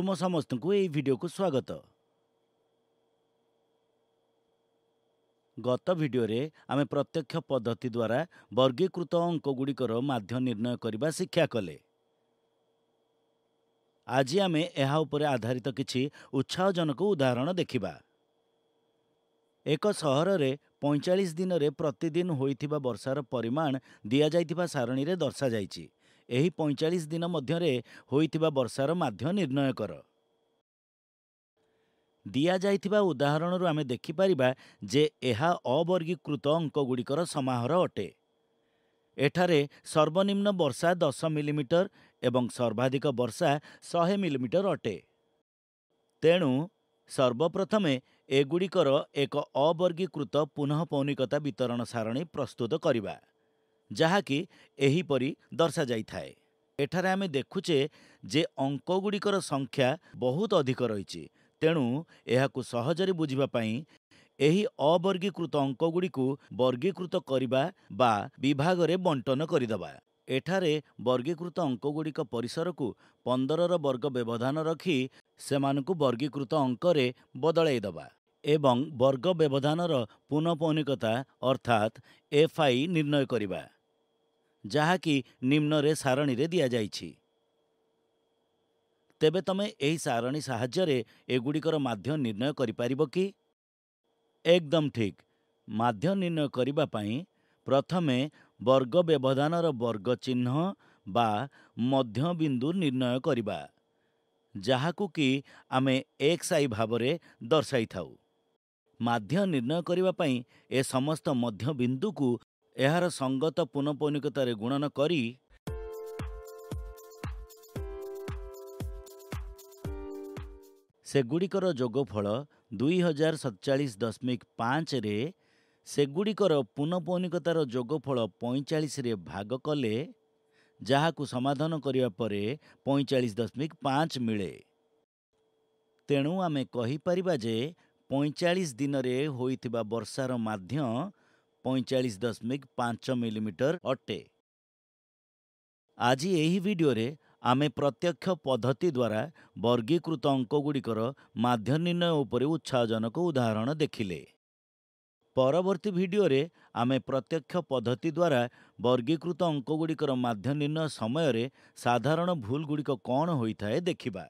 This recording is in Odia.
ତୁମ ସମସ୍ତଙ୍କୁ ଏହି ଭିଡ଼ିଓକୁ ସ୍ୱାଗତ ଗତ ଭିଡ଼ିଓରେ ଆମେ ପ୍ରତ୍ୟକ୍ଷ ପଦ୍ଧତି ଦ୍ୱାରା ବର୍ଗୀକୃତ ଅଙ୍କଗୁଡ଼ିକର ମାଧ୍ୟ ନିର୍ଣ୍ଣୟ କରିବା ଶିକ୍ଷା କଲେ ଆଜି ଆମେ ଏହା ଉପରେ ଆଧାରିତ କିଛି ଉତ୍ସାହଜନକ ଉଦାହରଣ ଦେଖିବା ଏକ ସହରରେ ପଇଁଚାଳିଶ ଦିନରେ ପ୍ରତିଦିନ ହୋଇଥିବା ବର୍ଷାର ପରିମାଣ ଦିଆଯାଇଥିବା ସାରଣୀରେ ଦର୍ଶାଯାଇଛି ଏହି ପଇଁଚାଳିଶ ଦିନ ମଧ୍ୟରେ ହୋଇଥିବା ବର୍ଷାର ମାଧ୍ୟ ନିର୍ଣ୍ଣୟ କର ଦିଆଯାଇଥିବା ଉଦାହରଣରୁ ଆମେ ଦେଖିପାରିବା ଯେ ଏହା ଅବର୍ଗୀକୃତ ଅଙ୍କଗୁଡ଼ିକର ସମାହାର ଅଟେ ଏଠାରେ ସର୍ବନିମ୍ନ ବର୍ଷା ଦଶ ମିଲିମିଟର ଏବଂ ସର୍ବାଧିକ ବର୍ଷା ଶହେ ମିଲିମିଟର ଅଟେ ତେଣୁ ସର୍ବପ୍ରଥମେ ଏଗୁଡ଼ିକର ଏକ ଅବର୍ଗୀକୃତ ପୁନଃପୌନିକତା ବିତରଣ ସାରଣୀ ପ୍ରସ୍ତୁତ କରିବା ଯାହାକି ଏହିପରି ଦର୍ଶାଯାଇଥାଏ ଏଠାରେ ଆମେ ଦେଖୁଛେ ଯେ ଅଙ୍କଗୁଡ଼ିକର ସଂଖ୍ୟା ବହୁତ ଅଧିକ ରହିଛି ତେଣୁ ଏହାକୁ ସହଜରେ ବୁଝିବା ପାଇଁ ଏହି ଅବର୍ଗୀକୃତ ଅଙ୍କଗୁଡ଼ିକୁ ବର୍ଗୀକୃତ କରିବା ବା ବିଭାଗରେ ବଣ୍ଟନ କରିଦେବା ଏଠାରେ ବର୍ଗୀକୃତ ଅଙ୍କଗୁଡ଼ିକ ପରିସରକୁ ପନ୍ଦରର ବର୍ଗ ବ୍ୟବଧାନ ରଖି ସେମାନଙ୍କୁ ବର୍ଗୀକୃତ ଅଙ୍କରେ ବଦଳାଇ ଦେବା ଏବଂ ବର୍ଗ ବ୍ୟବଧାନର ପୁନଃପୌନିକତା ଅର୍ଥାତ୍ ଏଫ୍ଆଇ ନିର୍ଣ୍ଣୟ କରିବା ଯାହାକି ନିମ୍ନରେ ସାରଣୀରେ ଦିଆଯାଇଛି ତେବେ ତୁମେ ଏହି ସାରଣୀ ସାହାଯ୍ୟରେ ଏଗୁଡ଼ିକର ମାଧ୍ୟ ନିର୍ଣ୍ଣୟ କରିପାରିବ କି ଏକଦମ୍ ଠିକ୍ ମାଧ୍ୟ ନିର୍ଣ୍ଣୟ କରିବା ପାଇଁ ପ୍ରଥମେ ବର୍ଗ ବ୍ୟବଧାନର ବର୍ଗ ଚିହ୍ନ ବା ମଧ୍ୟ ବିନ୍ଦୁ ନିର୍ଣ୍ଣୟ କରିବା ଯାହାକୁ କି ଆମେ ଏକ୍ସ ଆଇ ଭାବରେ ଦର୍ଶାଇଥାଉ ମାଧ୍ୟ ନିର୍ଣ୍ଣୟ କରିବା ପାଇଁ ଏ ସମସ୍ତ ମଧ୍ୟବିନ୍ଦୁକୁ ଏହାର ସଙ୍ଗତ ପୁନଃପୌନିକତାରେ ଗୁଣନ କରି ସେଗୁଡ଼ିକର ଯୋଗଫଳ ଦୁଇହଜାର ସତଚାଳିଶ ଦଶମିକ ପାଞ୍ଚରେ ସେଗୁଡ଼ିକର ପୁନଃପୌନିକତାର ଯୋଗଫଳ ପଇଁଚାଳିଶରେ ଭାଗ କଲେ ଯାହାକୁ ସମାଧାନ କରିବା ପରେ ପଇଁଚାଳିଶ ଦଶମିକ ପାଞ୍ଚ ମିଳେ ତେଣୁ ଆମେ କହିପାରିବା ଯେ ପଇଁଚାଳିଶ ଦିନରେ ହୋଇଥିବା ବର୍ଷାର ମାଧ୍ୟମ ପଇଁଚାଳିଶ ଦଶମିକ ପାଞ୍ଚ ମିଲିମିଟର ଅଟେ ଆଜି ଏହି ଭିଡ଼ିଓରେ ଆମେ ପ୍ରତ୍ୟକ୍ଷ ପଦ୍ଧତି ଦ୍ୱାରା ବର୍ଗୀକୃତ ଅଙ୍କଗୁଡ଼ିକର ମାଧ୍ୟ ନିର୍ଣ୍ଣୟ ଉପରେ ଉତ୍ସାହଜନକ ଉଦାହରଣ ଦେଖିଲେ ପରବର୍ତ୍ତୀ ଭିଡ଼ିଓରେ ଆମେ ପ୍ରତ୍ୟକ୍ଷ ପଦ୍ଧତି ଦ୍ୱାରା ବର୍ଗୀକୃତ ଅଙ୍କଗୁଡ଼ିକର ମାଧ୍ୟ ନିର୍ଣ୍ଣୟ ସମୟରେ ସାଧାରଣ ଭୁଲଗୁଡ଼ିକ କ'ଣ ହୋଇଥାଏ ଦେଖିବା